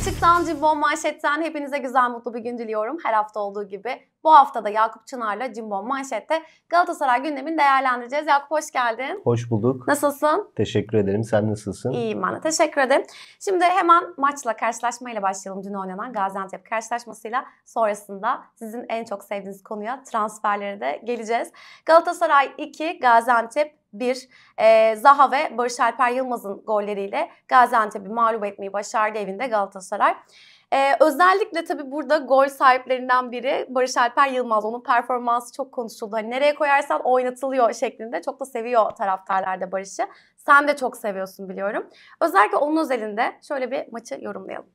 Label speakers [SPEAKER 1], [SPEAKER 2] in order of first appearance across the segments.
[SPEAKER 1] Açıktan Cimbom
[SPEAKER 2] Manşet'ten hepinize güzel mutlu bir gün diliyorum. Her hafta olduğu gibi bu hafta da Yakup Çınar'la Cimbom Manşet'te Galatasaray gündemini değerlendireceğiz. Yakup hoş geldin.
[SPEAKER 1] Hoş bulduk.
[SPEAKER 2] Nasılsın?
[SPEAKER 1] Teşekkür ederim. Sen nasılsın? İyiyim ben de.
[SPEAKER 2] Teşekkür ederim. Şimdi hemen maçla karşılaşmayla başlayalım. Dün oynanan Gaziantep karşılaşmasıyla sonrasında sizin en çok sevdiğiniz konuya transferlere de geleceğiz. Galatasaray 2, Gaziantep bir E, Zaha ve Barış Alper Yılmaz'ın golleriyle Gaziantep'i mağlup etmeyi başardı evinde Galatasaray. Ee, özellikle tabii burada gol sahiplerinden biri Barış Alper Yılmaz. Onun performansı çok konuşuldu. Hani nereye koyarsan oynatılıyor şeklinde. Çok da seviyor taraftarlar da Barış'ı. Sen de çok seviyorsun biliyorum. Özellikle onun özelinde şöyle bir maçı yorumlayalım.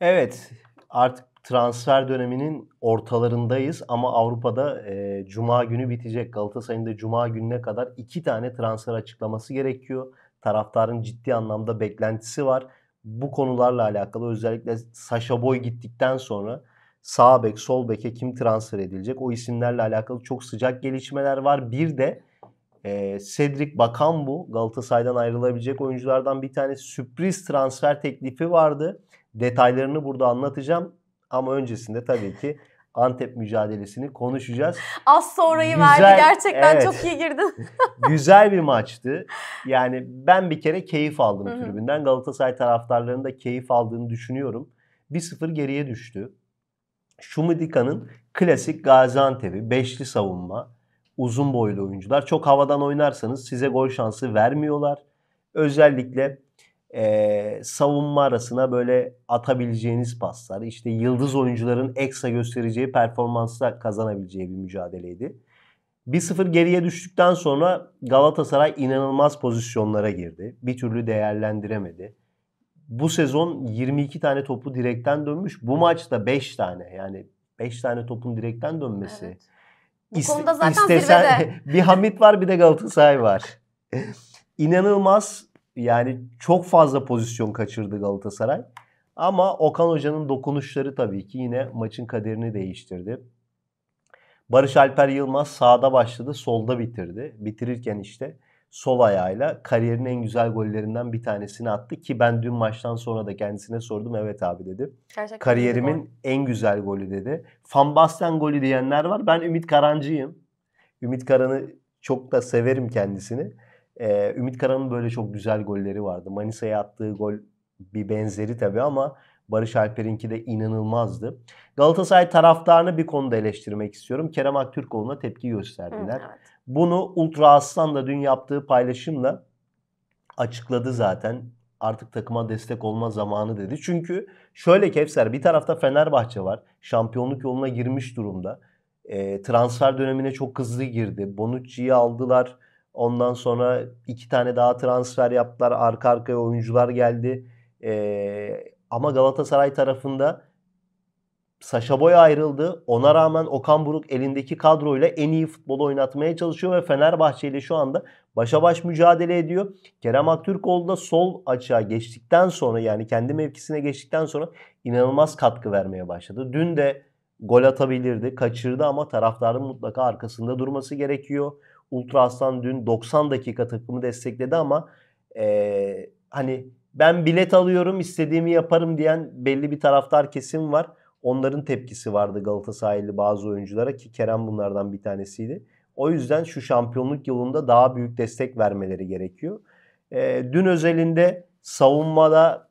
[SPEAKER 1] Evet artık transfer döneminin ortalarındayız ama Avrupa'da e, Cuma günü bitecek. Galatasaray'ın da Cuma gününe kadar iki tane transfer açıklaması gerekiyor. Taraftarın ciddi anlamda beklentisi var. Bu konularla alakalı özellikle Sasha Boy gittikten sonra sağ bek, sol beke kim transfer edilecek? O isimlerle alakalı çok sıcak gelişmeler var. Bir de e, Cedric Bakambu Galatasaray'dan ayrılabilecek oyunculardan bir tane sürpriz transfer teklifi vardı. Detaylarını burada anlatacağım. Ama öncesinde tabii ki Antep mücadelesini konuşacağız.
[SPEAKER 2] Az sonrayı güzel, verdi gerçekten evet, çok iyi girdin.
[SPEAKER 1] güzel bir maçtı. Yani ben bir kere keyif aldım Hı-hı. tribünden. Galatasaray taraftarlarının da keyif aldığını düşünüyorum. 1-0 geriye düştü. Şumidika'nın klasik Gaziantep'i, beşli savunma, uzun boylu oyuncular. Çok havadan oynarsanız size gol şansı vermiyorlar. Özellikle e, savunma arasına böyle atabileceğiniz paslar, işte yıldız oyuncuların ekstra göstereceği performansla kazanabileceği bir mücadeleydi. 1-0 geriye düştükten sonra Galatasaray inanılmaz pozisyonlara girdi. Bir türlü değerlendiremedi. Bu sezon 22 tane topu direkten dönmüş. Bu maçta 5 tane yani 5 tane topun direkten dönmesi. Evet. Bu konuda zaten istesen, zirvede. bir Hamit var bir de Galatasaray var. İnanılmaz yani çok fazla pozisyon kaçırdı Galatasaray. Ama Okan Hoca'nın dokunuşları tabii ki yine maçın kaderini değiştirdi. Barış Alper Yılmaz sağda başladı, solda bitirdi. Bitirirken işte sol ayağıyla kariyerinin en güzel gollerinden bir tanesini attı ki ben dün maçtan sonra da kendisine sordum. Evet abi dedi. Gerçekten Kariyerimin mi? en güzel golü dedi. Van Basten golü diyenler var. Ben Ümit Karancıyım. Ümit Karan'ı çok da severim kendisini. Ee, Ümit Karan'ın böyle çok güzel golleri vardı. Manisa'ya attığı gol bir benzeri tabii ama Barış Alper'inki de inanılmazdı. Galatasaray taraftarını bir konuda eleştirmek istiyorum. Kerem Aktürkoğlu'na tepki gösterdiler. Hı, evet. Bunu Ultra Aslan da dün yaptığı paylaşımla açıkladı zaten. Artık takıma destek olma zamanı dedi. Çünkü şöyle Kevser bir tarafta Fenerbahçe var. Şampiyonluk yoluna girmiş durumda. E, transfer dönemine çok hızlı girdi. Bonucci'yi aldılar. Ondan sonra iki tane daha transfer yaptılar. Arka arkaya oyuncular geldi. Ee, ama Galatasaray tarafında Saşa Boy ayrıldı. Ona rağmen Okan Buruk elindeki kadroyla en iyi futbolu oynatmaya çalışıyor ve Fenerbahçe ile şu anda başa baş mücadele ediyor. Kerem Aktürkoğlu da sol açığa geçtikten sonra yani kendi mevkisine geçtikten sonra inanılmaz katkı vermeye başladı. Dün de gol atabilirdi, kaçırdı ama taraftarın mutlaka arkasında durması gerekiyor. Ultra Aslan dün 90 dakika takımı destekledi ama e, hani ben bilet alıyorum istediğimi yaparım diyen belli bir taraftar kesim var. Onların tepkisi vardı Galatasaraylı bazı oyunculara ki Kerem bunlardan bir tanesiydi. O yüzden şu şampiyonluk yolunda daha büyük destek vermeleri gerekiyor. E, dün özelinde savunmada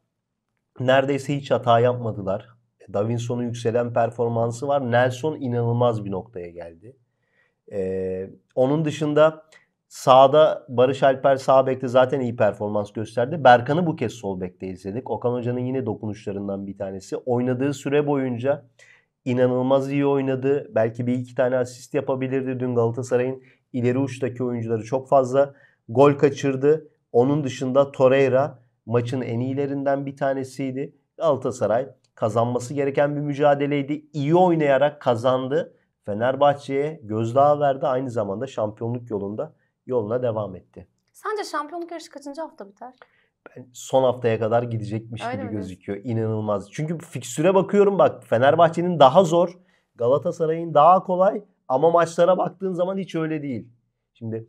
[SPEAKER 1] neredeyse hiç hata yapmadılar. Davinson'un yükselen performansı var. Nelson inanılmaz bir noktaya geldi. Ee, onun dışında sağda Barış Alper sağ bekte zaten iyi performans gösterdi. Berkan'ı bu kez sol bekte izledik. Okan Hoca'nın yine dokunuşlarından bir tanesi. Oynadığı süre boyunca inanılmaz iyi oynadı. Belki bir iki tane asist yapabilirdi. Dün Galatasaray'ın ileri uçtaki oyuncuları çok fazla gol kaçırdı. Onun dışında Torreira maçın en iyilerinden bir tanesiydi. Galatasaray kazanması gereken bir mücadeleydi. İyi oynayarak kazandı. Fenerbahçe'ye gözdağı verdi. Aynı zamanda şampiyonluk yolunda yoluna devam etti.
[SPEAKER 2] Sence şampiyonluk yarışı kaçıncı hafta biter?
[SPEAKER 1] Ben son haftaya kadar gidecekmiş Öyle gibi mi? gözüküyor. İnanılmaz. Çünkü fikstüre bakıyorum bak Fenerbahçe'nin daha zor, Galatasaray'ın daha kolay ama maçlara baktığın zaman hiç öyle değil. Şimdi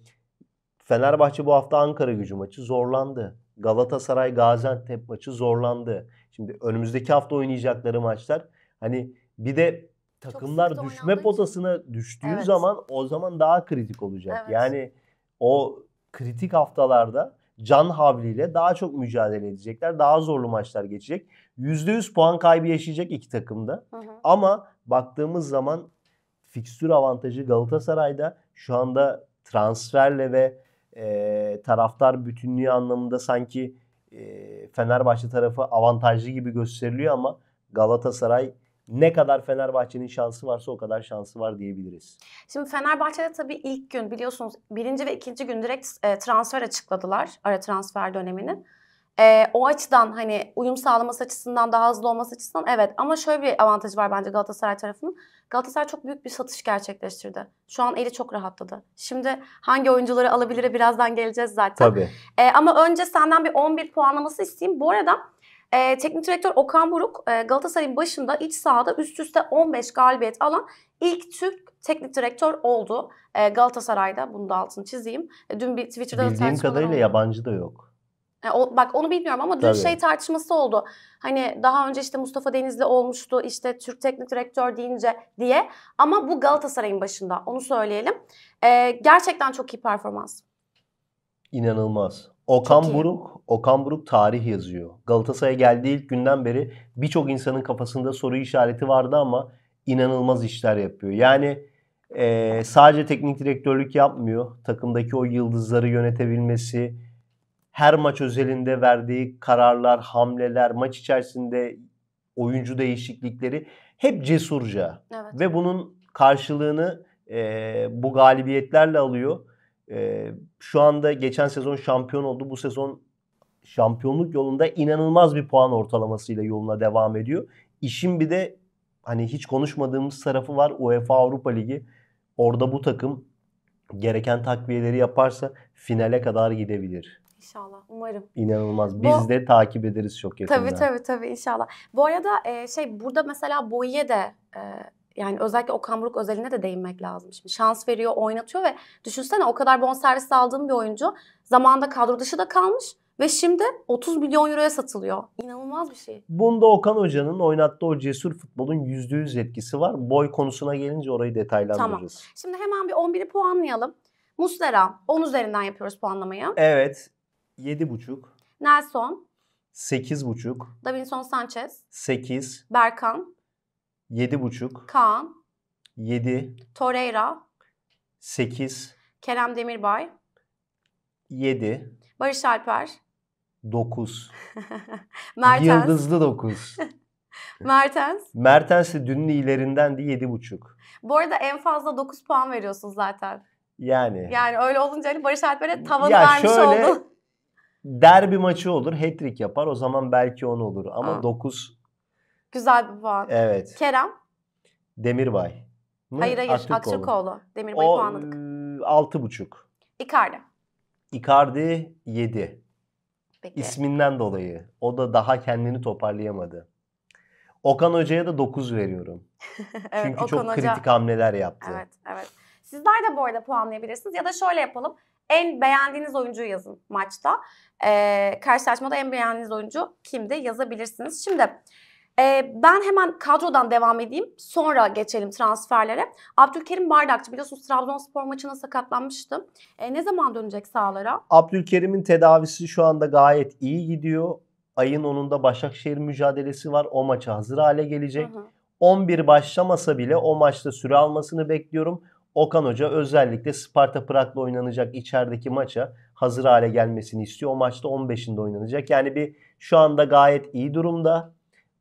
[SPEAKER 1] Fenerbahçe bu hafta Ankara gücü maçı zorlandı. Galatasaray Gaziantep maçı zorlandı. Şimdi önümüzdeki hafta oynayacakları maçlar hani bir de takımlar düşme potasına düştüğü evet. zaman o zaman daha kritik olacak. Evet. Yani o kritik haftalarda can havliyle daha çok mücadele edecekler. Daha zorlu maçlar geçecek. %100 puan kaybı yaşayacak iki takımda. Hı hı. Ama baktığımız zaman fikstür avantajı Galatasaray'da şu anda transferle ve e, taraftar bütünlüğü anlamında sanki e, Fenerbahçe tarafı avantajlı gibi gösteriliyor ama Galatasaray ne kadar Fenerbahçe'nin şansı varsa o kadar şansı var diyebiliriz.
[SPEAKER 2] Şimdi Fenerbahçe'de tabii ilk gün biliyorsunuz birinci ve ikinci gün direkt e, transfer açıkladılar ara transfer dönemini. E, o açıdan hani uyum sağlaması açısından daha hızlı olması açısından evet ama şöyle bir avantajı var bence Galatasaray tarafının. Galatasaray çok büyük bir satış gerçekleştirdi. Şu an eli çok rahatladı. Şimdi hangi oyuncuları alabilir birazdan geleceğiz zaten. Tabii. E, ama önce senden bir 11 puanlaması isteyeyim. Bu arada e, teknik direktör Okan Buruk e, Galatasaray'ın başında iç sahada üst üste 15 galibiyet alan ilk Türk teknik direktör oldu. E, Galatasaray'da bunu da altını çizeyim. E, dün bir Twitter'da Bildiğim da
[SPEAKER 1] kadarıyla oldu. yabancı da yok.
[SPEAKER 2] E, o, bak onu bilmiyorum ama dün Tabii. şey tartışması oldu. Hani daha önce işte Mustafa Denizli olmuştu işte Türk teknik direktör deyince diye. Ama bu Galatasaray'ın başında onu söyleyelim. E, gerçekten çok iyi performans.
[SPEAKER 1] İnanılmaz. Okan Buruk, Okan Buruk tarih yazıyor. Galatasaray'a geldiği ilk günden beri birçok insanın kafasında soru işareti vardı ama inanılmaz işler yapıyor. Yani e, sadece teknik direktörlük yapmıyor. Takımdaki o yıldızları yönetebilmesi, her maç özelinde verdiği kararlar, hamleler, maç içerisinde oyuncu değişiklikleri hep cesurca. Evet. Ve bunun karşılığını e, bu galibiyetlerle alıyor. E, şu anda geçen sezon şampiyon oldu. Bu sezon şampiyonluk yolunda inanılmaz bir puan ortalamasıyla yoluna devam ediyor. İşin bir de hani hiç konuşmadığımız tarafı var UEFA Avrupa Ligi. Orada bu takım gereken takviyeleri yaparsa finale kadar gidebilir.
[SPEAKER 2] İnşallah. Umarım.
[SPEAKER 1] İnanılmaz. Biz Bu, de takip ederiz çok yakında. Tabii tabii
[SPEAKER 2] tabii inşallah. Bu arada e, şey burada mesela Boye de e, yani özellikle Okan Buruk özeline de değinmek lazım. Şimdi şans veriyor, oynatıyor ve düşünsene o kadar bonservis aldığım bir oyuncu zamanda kadro dışı da kalmış ve şimdi 30 milyon euroya satılıyor. İnanılmaz bir şey.
[SPEAKER 1] Bunda Okan Hoca'nın oynattığı o cesur futbolun %100 etkisi var. Boy konusuna gelince orayı detaylandıracağız. Tamam.
[SPEAKER 2] Şimdi hemen bir 11'i puanlayalım. Muslera 10 üzerinden yapıyoruz puanlamayı.
[SPEAKER 1] Evet. 7,5.
[SPEAKER 2] Nelson
[SPEAKER 1] 8,5.
[SPEAKER 2] Davinson Sanchez
[SPEAKER 1] 8.
[SPEAKER 2] Berkan
[SPEAKER 1] Yedi buçuk. Kaan, Yedi.
[SPEAKER 2] Torreira,
[SPEAKER 1] Sekiz.
[SPEAKER 2] Kerem Demirbay,
[SPEAKER 1] Yedi.
[SPEAKER 2] Barış Alper, Dokuz. Mertens, Yıldızlı dokuz. Mertens.
[SPEAKER 1] Mertens'i dünün ilerinden yedi buçuk.
[SPEAKER 2] Bu arada en fazla dokuz puan veriyorsun zaten. Yani. Yani öyle olunca hani Barış Alper'e tavanı Ya vermiş şöyle- oldun.
[SPEAKER 1] derbi maçı olur, hat-trick yapar. O zaman belki 10 olur. Ama dokuz. 9
[SPEAKER 2] Güzel bir puan. Evet. Kerem.
[SPEAKER 1] Demirbay. Mı? Hayır hayır Aktürkoğlu. Aktürkoğlu.
[SPEAKER 2] Demirbay'ı o, puanladık. Iı, buçuk. Icardi.
[SPEAKER 1] Icardi yedi. Peki. İsminden dolayı. O da daha kendini toparlayamadı. Okan Hoca'ya da 9 veriyorum.
[SPEAKER 2] evet, Çünkü Okan çok Hoca... kritik
[SPEAKER 1] hamleler yaptı. Evet,
[SPEAKER 2] evet. Sizler de bu arada puanlayabilirsiniz ya da şöyle yapalım. En beğendiğiniz oyuncuyu yazın maçta. Ee, karşılaşmada en beğendiğiniz oyuncu kimdi yazabilirsiniz. Şimdi ee, ben hemen kadrodan devam edeyim. Sonra geçelim transferlere. Abdülkerim Bardakçı biliyorsunuz Trabzonspor maçına sakatlanmıştı. Ee, ne zaman dönecek sahalara?
[SPEAKER 1] Abdülkerim'in tedavisi şu anda gayet iyi gidiyor. Ayın 10'unda Başakşehir mücadelesi var. O maça hazır hale gelecek. Hı hı. 11 başlamasa bile o maçta süre almasını bekliyorum. Okan Hoca özellikle Sparta Prag'la oynanacak içerideki maça hazır hale gelmesini istiyor. O maçta 15'inde oynanacak. Yani bir şu anda gayet iyi durumda.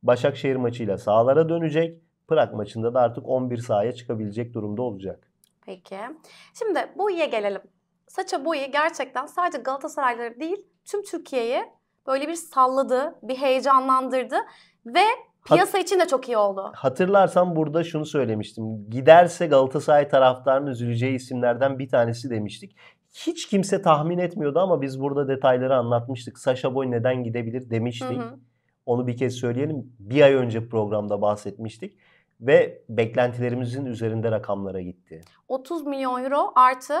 [SPEAKER 1] Başakşehir maçıyla sahalara dönecek. Pırak maçında da artık 11 sahaya çıkabilecek durumda olacak.
[SPEAKER 2] Peki. Şimdi boyaya gelelim. Saça boyu gerçekten sadece Galatasaraylıları değil tüm Türkiye'yi böyle bir salladı, bir heyecanlandırdı ve piyasa Hat- için de çok iyi oldu.
[SPEAKER 1] Hatırlarsam burada şunu söylemiştim. Giderse Galatasaray taraftarının üzüleceği isimlerden bir tanesi demiştik. Hiç kimse tahmin etmiyordu ama biz burada detayları anlatmıştık. Saşa Boy neden gidebilir demiştik. Hı hı. Onu bir kez söyleyelim. Bir ay önce programda bahsetmiştik ve beklentilerimizin üzerinde rakamlara gitti.
[SPEAKER 2] 30 milyon euro artı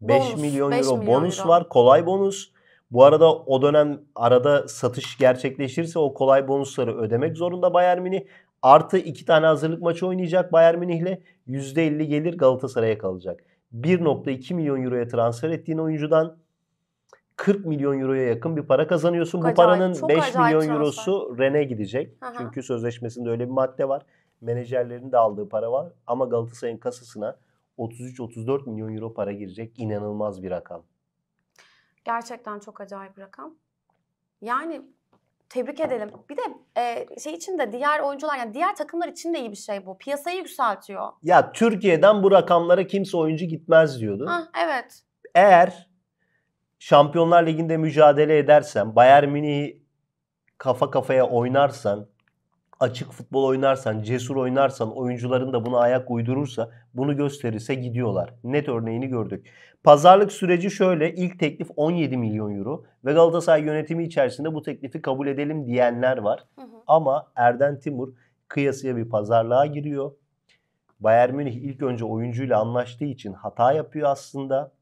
[SPEAKER 1] 5 bonus. milyon 5 euro milyon bonus euro. var. Kolay bonus. Bu arada o dönem arada satış gerçekleşirse o kolay bonusları ödemek zorunda Bayern Münih. Artı iki tane hazırlık maçı oynayacak Bayern Münih Münih'le. %50 gelir Galatasaray'a kalacak. 1.2 milyon euroya transfer ettiğin oyuncudan 40 milyon euroya yakın bir para kazanıyorsun. Bu acayip, paranın 5 milyon eurosu Ren'e gidecek. Aha. Çünkü sözleşmesinde öyle bir madde var. Menajerlerin de aldığı para var ama Galatasaray'ın kasasına 33-34 milyon euro para girecek. İnanılmaz bir rakam.
[SPEAKER 2] Gerçekten çok acayip bir rakam. Yani tebrik edelim. Bir de e, şey için de diğer oyuncular yani diğer takımlar için de iyi bir şey bu. Piyasayı yükseltiyor.
[SPEAKER 1] Ya Türkiye'den bu rakamlara kimse oyuncu gitmez diyordu. Ha, evet. Eğer Şampiyonlar Ligi'nde mücadele edersen, Bayern Münih'i kafa kafaya oynarsan, açık futbol oynarsan, cesur oynarsan, oyuncuların da buna ayak uydurursa, bunu gösterirse gidiyorlar. Net örneğini gördük. Pazarlık süreci şöyle. İlk teklif 17 milyon euro ve Galatasaray yönetimi içerisinde bu teklifi kabul edelim diyenler var. Hı hı. Ama Erden Timur kıyasıya bir pazarlığa giriyor. Bayern Münih ilk önce oyuncuyla anlaştığı için hata yapıyor aslında.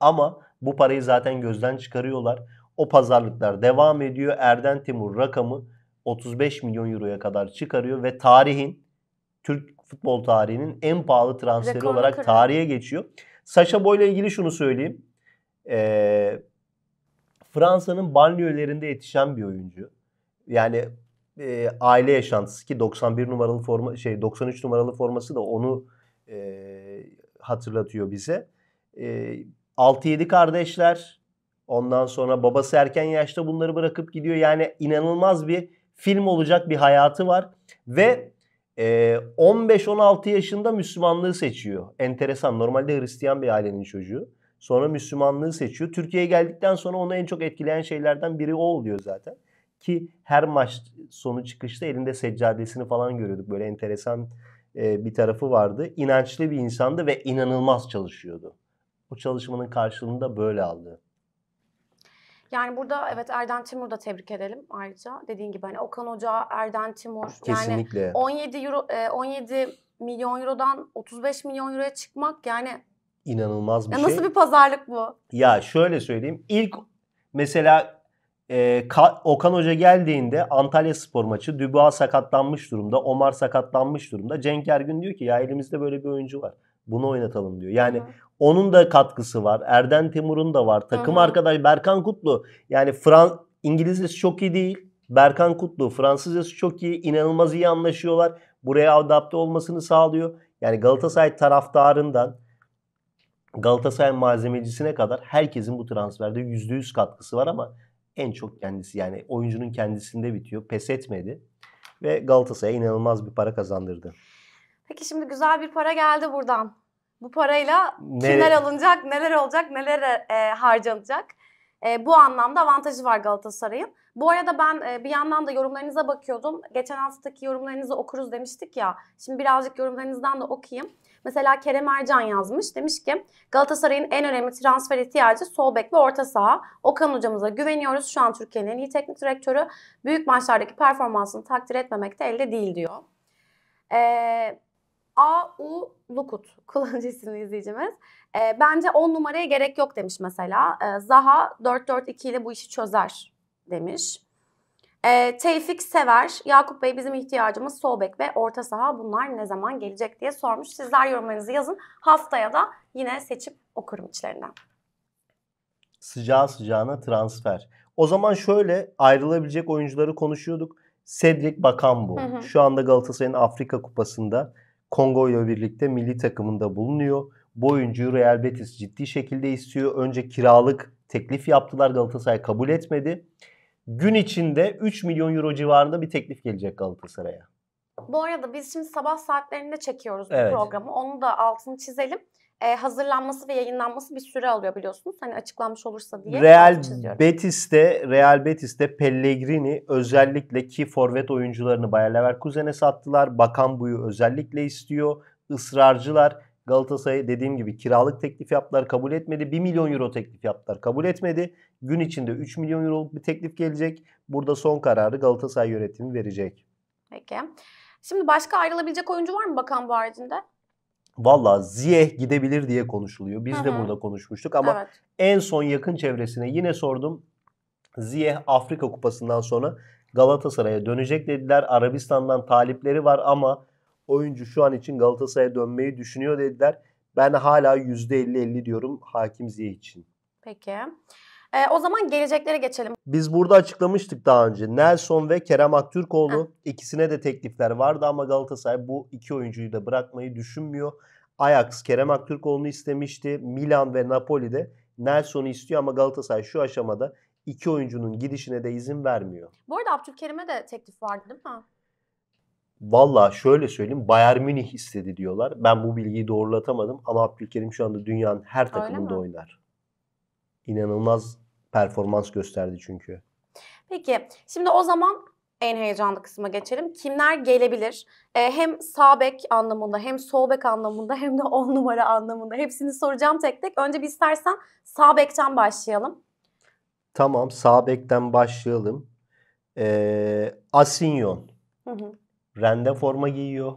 [SPEAKER 1] Ama bu parayı zaten gözden çıkarıyorlar. O pazarlıklar devam ediyor. Erden Timur rakamı 35 milyon euroya kadar çıkarıyor ve tarihin Türk futbol tarihinin en pahalı transferi Rekorlu olarak kırıyor. tarihe geçiyor. Saşa Boy'la ilgili şunu söyleyeyim. Ee, Fransa'nın banliyölerinde yetişen bir oyuncu. Yani e, aile yaşantısı ki 91 numaralı forma şey 93 numaralı forması da onu e, hatırlatıyor bize. E, 6-7 kardeşler. Ondan sonra babası erken yaşta bunları bırakıp gidiyor. Yani inanılmaz bir film olacak bir hayatı var. Ve e, 15-16 yaşında Müslümanlığı seçiyor. Enteresan. Normalde Hristiyan bir ailenin çocuğu. Sonra Müslümanlığı seçiyor. Türkiye'ye geldikten sonra onu en çok etkileyen şeylerden biri o oluyor zaten. Ki her maç sonu çıkışta elinde seccadesini falan görüyorduk. Böyle enteresan e, bir tarafı vardı. İnançlı bir insandı ve inanılmaz çalışıyordu bu çalışmanın karşılığını da böyle aldı.
[SPEAKER 2] Yani burada evet Erden Timur'u da tebrik edelim ayrıca. Dediğin gibi hani Okan Hoca, Erden Timur. Kesinlikle. Yani 17, euro, 17 e, milyon eurodan 35 milyon euroya çıkmak yani
[SPEAKER 1] inanılmaz bir ya şey. Nasıl
[SPEAKER 2] bir pazarlık bu?
[SPEAKER 1] Ya şöyle söyleyeyim. İlk mesela e, Ka- Okan Hoca geldiğinde Antalya Spor maçı Dubois sakatlanmış durumda. Omar sakatlanmış durumda. Cenk Ergün diyor ki ya elimizde böyle bir oyuncu var. Bunu oynatalım diyor. Yani Hı. Onun da katkısı var. Erden Timur'un da var. Takım hı arkadaş Berkan Kutlu. Yani Fran İngilizcesi çok iyi değil. Berkan Kutlu Fransızcası çok iyi. İnanılmaz iyi anlaşıyorlar. Buraya adapte olmasını sağlıyor. Yani Galatasaray taraftarından Galatasaray malzemecisine kadar herkesin bu transferde yüzde yüz katkısı var ama en çok kendisi yani oyuncunun kendisinde bitiyor. Pes etmedi ve Galatasaray'a inanılmaz bir para kazandırdı.
[SPEAKER 2] Peki şimdi güzel bir para geldi buradan. Bu parayla ne? kimler alınacak, neler olacak, neler e, harcanacak. E, bu anlamda avantajı var Galatasaray'ın. Bu arada ben e, bir yandan da yorumlarınıza bakıyordum. Geçen haftaki yorumlarınızı okuruz demiştik ya. Şimdi birazcık yorumlarınızdan da okuyayım. Mesela Kerem Ercan yazmış. Demiş ki Galatasaray'ın en önemli transfer ihtiyacı sol bek ve orta saha. Okan hocamıza güveniyoruz. Şu an Türkiye'nin en iyi teknik direktörü. Büyük maçlardaki performansını takdir etmemek de elde değil diyor. Ee, A.U. Lukut kullanıcı isimli izleyicimiz. E, bence 10 numaraya gerek yok demiş mesela. E, Zaha 4-4-2 ile bu işi çözer demiş. E, Tevfik Sever, Yakup Bey bizim ihtiyacımız Sobek ve orta saha bunlar ne zaman gelecek diye sormuş. Sizler yorumlarınızı yazın. Haftaya da yine seçip okurum içlerinden.
[SPEAKER 1] Sıcağı sıcağına transfer. O zaman şöyle ayrılabilecek oyuncuları konuşuyorduk. Cedric Bakan bu. Hı hı. Şu anda Galatasaray'ın Afrika Kupası'nda Kongo ile birlikte milli takımında bulunuyor. Bu oyuncuyu Real Betis ciddi şekilde istiyor. Önce kiralık teklif yaptılar Galatasaray kabul etmedi. Gün içinde 3 milyon euro civarında bir teklif gelecek Galatasaray'a.
[SPEAKER 2] Bu arada biz şimdi sabah saatlerinde çekiyoruz bu evet. programı. Onu da altını çizelim e, hazırlanması ve yayınlanması bir süre alıyor biliyorsunuz. Hani açıklanmış olursa diye Real
[SPEAKER 1] Betis'te Real Betis'te Pellegrini özellikle ki forvet oyuncularını Bayer Leverkusen'e sattılar. Bakan buyu özellikle istiyor. Israrcılar Galatasaray dediğim gibi kiralık teklif yaptılar kabul etmedi. 1 milyon euro teklif yaptılar kabul etmedi. Gün içinde 3 milyon euroluk bir teklif gelecek. Burada son kararı Galatasaray yönetimi verecek.
[SPEAKER 2] Peki. Şimdi başka ayrılabilecek oyuncu var mı bakan bu haricinde?
[SPEAKER 1] Valla Ziyeh gidebilir diye konuşuluyor. Biz Hı-hı. de burada konuşmuştuk ama evet. en son yakın çevresine yine sordum. Ziyeh Afrika Kupası'ndan sonra Galatasaray'a dönecek dediler. Arabistan'dan talipleri var ama oyuncu şu an için Galatasaray'a dönmeyi düşünüyor dediler. Ben hala %50-50 diyorum Hakim Ziyeh için.
[SPEAKER 2] Peki. E, o zaman geleceklere geçelim.
[SPEAKER 1] Biz burada açıklamıştık daha önce. Nelson ve Kerem Aktürkoğlu Hı. ikisine de teklifler vardı ama Galatasaray bu iki oyuncuyu da bırakmayı düşünmüyor. Ajax Kerem Aktürkoğlu'nu istemişti. Milan ve Napoli de Nelson'u istiyor ama Galatasaray şu aşamada iki oyuncunun gidişine de izin vermiyor.
[SPEAKER 2] Bu arada Abdülkerim'e de teklif vardı değil mi?
[SPEAKER 1] Valla şöyle söyleyeyim Bayern Münih istedi diyorlar. Ben bu bilgiyi doğrulatamadım ama Abdülkerim şu anda dünyanın her takımında oynar. İnanılmaz performans gösterdi çünkü.
[SPEAKER 2] Peki şimdi o zaman en heyecanlı kısma geçelim. Kimler gelebilir? Ee, hem sağ bek anlamında hem sol bek anlamında hem de on numara anlamında hepsini soracağım tek tek. Önce bir istersen sağ bekten başlayalım.
[SPEAKER 1] Tamam sağ bekten başlayalım. Ee, Asinyon. Rende forma giyiyor.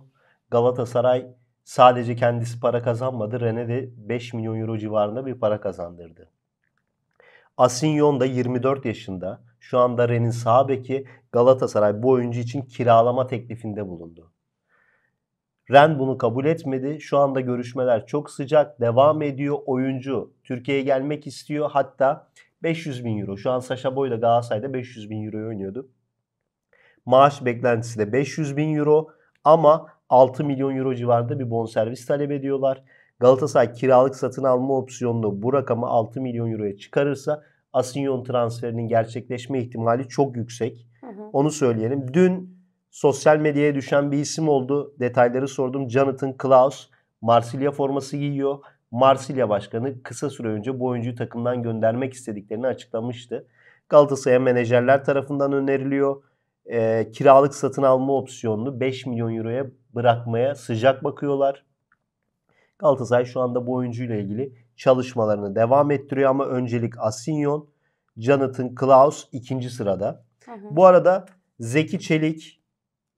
[SPEAKER 1] Galatasaray sadece kendisi para kazanmadı. Rene de 5 milyon euro civarında bir para kazandırdı. Asinyon da 24 yaşında. Şu anda Ren'in sağ beki Galatasaray bu oyuncu için kiralama teklifinde bulundu. Ren bunu kabul etmedi. Şu anda görüşmeler çok sıcak. Devam ediyor. Oyuncu Türkiye'ye gelmek istiyor. Hatta 500 bin euro. Şu an Sasha Boy da Galatasaray'da 500 bin euro oynuyordu. Maaş beklentisi de 500 bin euro. Ama 6 milyon euro civarında bir bonservis talep ediyorlar. Galatasaray kiralık satın alma opsiyonunu bu rakamı 6 milyon euroya çıkarırsa Asinyon transferinin gerçekleşme ihtimali çok yüksek. Hı hı. Onu söyleyelim. Dün sosyal medyaya düşen bir isim oldu. Detayları sordum. Jonathan Klaus Marsilya forması giyiyor. Marsilya başkanı kısa süre önce bu oyuncuyu takımdan göndermek istediklerini açıklamıştı. Galatasaray'a menajerler tarafından öneriliyor. E, kiralık satın alma opsiyonunu 5 milyon euroya bırakmaya sıcak bakıyorlar. Galatasaray şu anda bu oyuncuyla ilgili çalışmalarını devam ettiriyor ama öncelik Asinyon, Jonathan Klaus ikinci sırada. Hı hı. Bu arada Zeki Çelik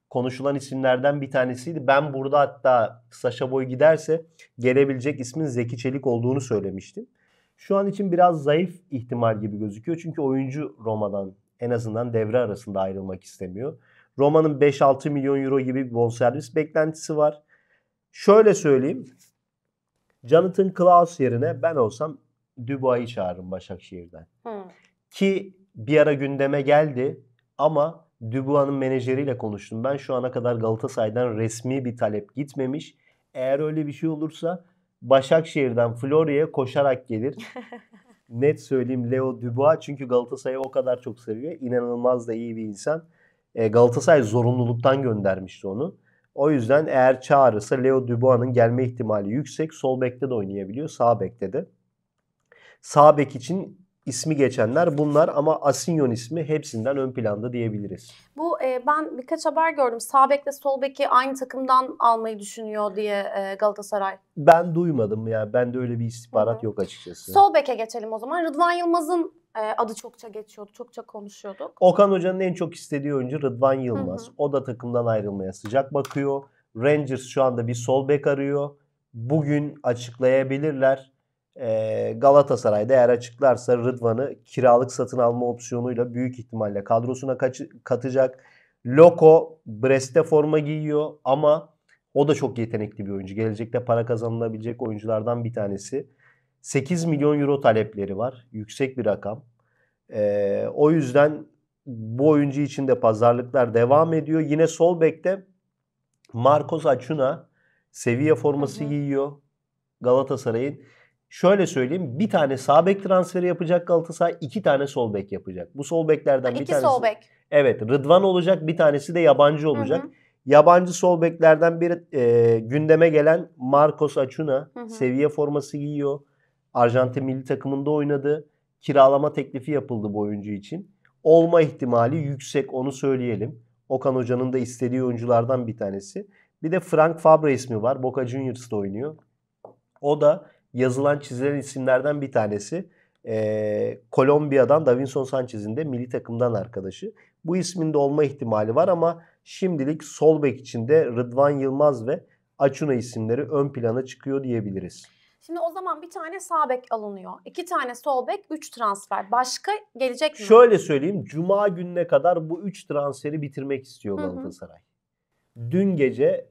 [SPEAKER 1] konuşulan isimlerden bir tanesiydi. Ben burada hatta Saşa Boy giderse gelebilecek ismin Zeki Çelik olduğunu söylemiştim. Şu an için biraz zayıf ihtimal gibi gözüküyor. Çünkü oyuncu Roma'dan en azından devre arasında ayrılmak istemiyor. Roma'nın 5-6 milyon euro gibi bir bonservis beklentisi var. Şöyle söyleyeyim. Jonathan Klaus yerine ben olsam Dubois'u çağırırım Başakşehir'den. Hmm. Ki bir ara gündeme geldi ama Dubois'un menajeriyle konuştum. Ben şu ana kadar Galatasaray'dan resmi bir talep gitmemiş. Eğer öyle bir şey olursa Başakşehir'den Florya'ya koşarak gelir. Net söyleyeyim Leo Dubois çünkü Galatasaray'ı o kadar çok seviyor. İnanılmaz da iyi bir insan. E, Galatasaray zorunluluktan göndermişti onu. O yüzden eğer çağrısı Leo Dubois'ın gelme ihtimali yüksek. Sol bekte de oynayabiliyor. Sağ bekte de. Sağ bek için ismi geçenler bunlar ama Asinyon ismi hepsinden ön planda diyebiliriz.
[SPEAKER 2] Bu e, ben birkaç haber gördüm. Sağ bekle sol beki aynı takımdan almayı düşünüyor diye e, Galatasaray.
[SPEAKER 1] Ben duymadım ya. Yani. Bende öyle bir istihbarat Hı-hı. yok açıkçası. Sol
[SPEAKER 2] beke geçelim o zaman. Rıdvan Yılmaz'ın adı çokça geçiyordu, çokça konuşuyorduk.
[SPEAKER 1] Okan Hoca'nın en çok istediği oyuncu Rıdvan Yılmaz. Hı hı. O da takımdan ayrılmaya sıcak bakıyor. Rangers şu anda bir sol bek arıyor. Bugün açıklayabilirler. E, Galatasaray'da eğer açıklarsa Rıdvan'ı kiralık satın alma opsiyonuyla büyük ihtimalle kadrosuna katacak. Loko Brest'te forma giyiyor ama o da çok yetenekli bir oyuncu. Gelecekte para kazanılabilecek oyunculardan bir tanesi. 8 milyon euro talepleri var. Yüksek bir rakam. E, o yüzden bu oyuncu için de pazarlıklar devam ediyor. Yine sol bekte Marcos Acuna Sevilla forması Hı-hı. giyiyor Galatasaray'ın. Şöyle söyleyeyim bir tane sağ bek transferi yapacak Galatasaray iki tane sol bek yapacak. Bu sol beklerden ha, bir tanesi. sol bek. Evet Rıdvan olacak bir tanesi de yabancı olacak. Hı-hı. Yabancı sol beklerden bir e, gündeme gelen Marcos Acuna Sevilla forması giyiyor. Arjantin milli takımında oynadı. Kiralama teklifi yapıldı bu oyuncu için. Olma ihtimali yüksek onu söyleyelim. Okan Hoca'nın da istediği oyunculardan bir tanesi. Bir de Frank Fabra ismi var. Boca Juniors'ta oynuyor. O da yazılan çizilen isimlerden bir tanesi. Ee, Kolombiya'dan Davinson Sanchez'in de milli takımdan arkadaşı. Bu ismin de olma ihtimali var ama şimdilik sol bek içinde Rıdvan Yılmaz ve Açuna isimleri ön plana çıkıyor diyebiliriz.
[SPEAKER 2] Şimdi o zaman bir tane sağ bek alınıyor. iki tane sol bek, üç transfer. Başka gelecek mi? Şöyle
[SPEAKER 1] söyleyeyim. Cuma gününe kadar bu üç transferi bitirmek istiyor Galatasaray. Hı hı. Dün gece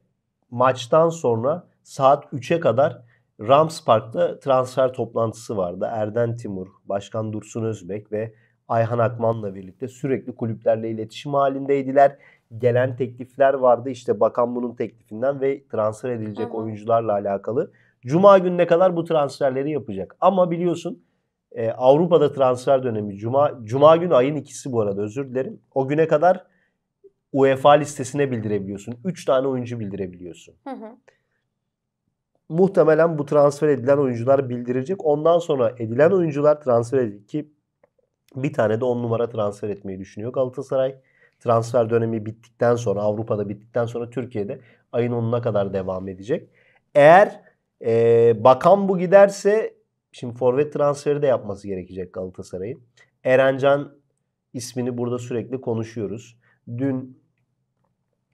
[SPEAKER 1] maçtan sonra saat 3'e kadar Rams Park'ta transfer toplantısı vardı. Erden Timur, Başkan Dursun Özbek ve Ayhan Akman'la birlikte sürekli kulüplerle iletişim halindeydiler. Gelen teklifler vardı işte bakan bunun teklifinden ve transfer edilecek hı hı. oyuncularla alakalı. Cuma gününe kadar bu transferleri yapacak. Ama biliyorsun e, Avrupa'da transfer dönemi Cuma Cuma günü ayın ikisi bu arada özür dilerim. O güne kadar UEFA listesine bildirebiliyorsun. 3 tane oyuncu bildirebiliyorsun. Hı hı. Muhtemelen bu transfer edilen oyuncular bildirecek Ondan sonra edilen oyuncular transfer edecek ki bir tane de 10 numara transfer etmeyi düşünüyor Galatasaray. Transfer dönemi bittikten sonra Avrupa'da bittikten sonra Türkiye'de ayın 10'una kadar devam edecek. Eğer ee, bakan bu giderse şimdi forvet transferi de yapması gerekecek Galatasaray'ın. Erencan ismini burada sürekli konuşuyoruz. Dün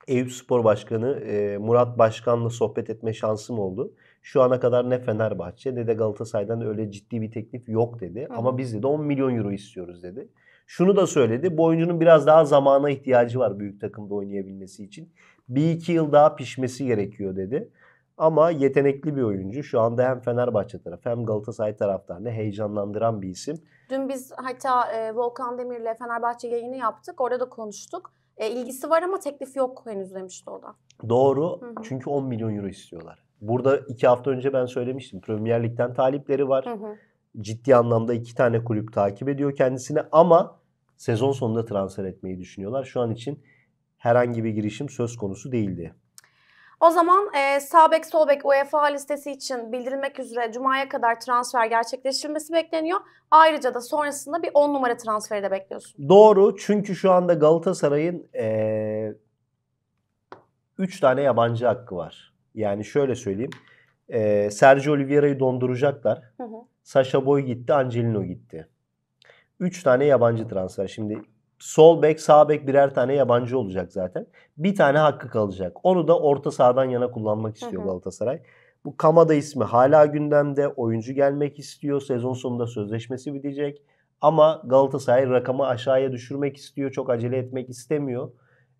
[SPEAKER 1] Eyüp Spor Başkanı e, Murat Başkan'la sohbet etme şansım oldu. Şu ana kadar ne Fenerbahçe ne de Galatasaray'dan öyle ciddi bir teklif yok dedi. Hı. Ama biz de 10 milyon euro istiyoruz dedi. Şunu da söyledi. Bu oyuncunun biraz daha zamana ihtiyacı var büyük takımda oynayabilmesi için. Bir iki yıl daha pişmesi gerekiyor dedi. Ama yetenekli bir oyuncu. Şu anda hem Fenerbahçe tarafı hem Galatasaray taraftarını heyecanlandıran bir isim.
[SPEAKER 2] Dün biz hatta e, Volkan Demir'le Fenerbahçe yayını yaptık. Orada da konuştuk. E, ilgisi var ama teklif yok henüz demişti o da.
[SPEAKER 1] Doğru. Hı hı. Çünkü 10 milyon euro istiyorlar. Burada iki hafta önce ben söylemiştim. Premier Lig'den talipleri var. Hı hı. Ciddi anlamda iki tane kulüp takip ediyor kendisini ama sezon sonunda transfer etmeyi düşünüyorlar. Şu an için herhangi bir girişim söz konusu değildi.
[SPEAKER 2] O zaman e, sağ bek sol bek UEFA listesi için bildirilmek üzere Cuma'ya kadar transfer gerçekleştirilmesi bekleniyor. Ayrıca da sonrasında bir 10 numara transferi de bekliyorsun.
[SPEAKER 1] Doğru çünkü şu anda Galatasaray'ın 3 e, üç tane yabancı hakkı var. Yani şöyle söyleyeyim. E, Sergio Oliveira'yı donduracaklar. Hı hı. Sasha Boy gitti, Angelino gitti. 3 tane yabancı transfer. Şimdi Sol bek, sağ bek birer tane yabancı olacak zaten. Bir tane hakkı kalacak. Onu da orta sahadan yana kullanmak istiyor hı hı. Galatasaray. Bu Kamada ismi hala gündemde. Oyuncu gelmek istiyor. Sezon sonunda sözleşmesi bitecek. Ama Galatasaray rakamı aşağıya düşürmek istiyor. Çok acele etmek istemiyor.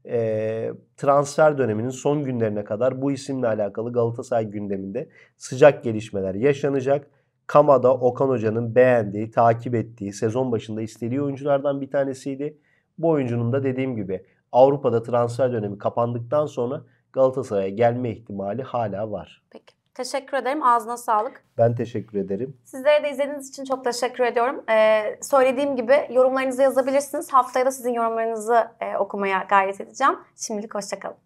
[SPEAKER 1] E, transfer döneminin son günlerine kadar bu isimle alakalı Galatasaray gündeminde sıcak gelişmeler yaşanacak. Kamada Okan Hoca'nın beğendiği, takip ettiği, sezon başında istediği oyunculardan bir tanesiydi. Bu oyuncunun da dediğim gibi Avrupa'da transfer dönemi kapandıktan sonra Galatasaray'a gelme ihtimali hala var. Peki.
[SPEAKER 2] Teşekkür ederim. Ağzına sağlık.
[SPEAKER 1] Ben teşekkür ederim.
[SPEAKER 2] Sizlere de izlediğiniz için çok teşekkür ediyorum. Ee, söylediğim gibi yorumlarınızı yazabilirsiniz. Haftaya da sizin yorumlarınızı e, okumaya gayret edeceğim. Şimdilik hoşçakalın.